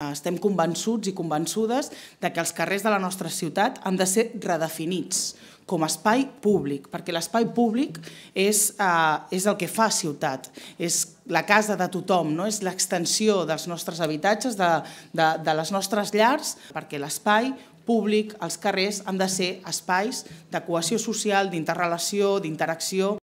Eh, estem convençuts i convençudes de que els carrers de la nostra ciutat han de ser redefinits com a espai públic, perquè l'espai públic és, eh, és el que fa ciutat, és la casa de tothom, no? és l'extensió dels nostres habitatges, de, de, de les nostres llars, perquè l'espai públic, els carrers, han de ser espais de cohesió social, d'interrelació, d'interacció,